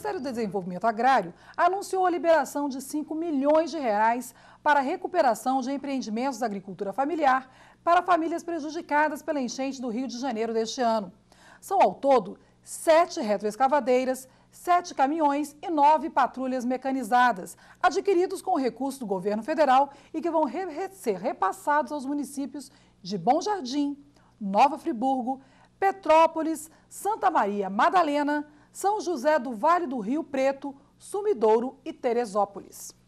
Ministério do Desenvolvimento Agrário anunciou a liberação de 5 milhões de reais para a recuperação de empreendimentos da agricultura familiar para famílias prejudicadas pela enchente do Rio de Janeiro deste ano. São ao todo sete retroescavadeiras, sete caminhões e nove patrulhas mecanizadas, adquiridos com o recurso do governo federal e que vão re ser repassados aos municípios de Bom Jardim, Nova Friburgo, Petrópolis, Santa Maria Madalena, são José do Vale do Rio Preto, Sumidouro e Teresópolis.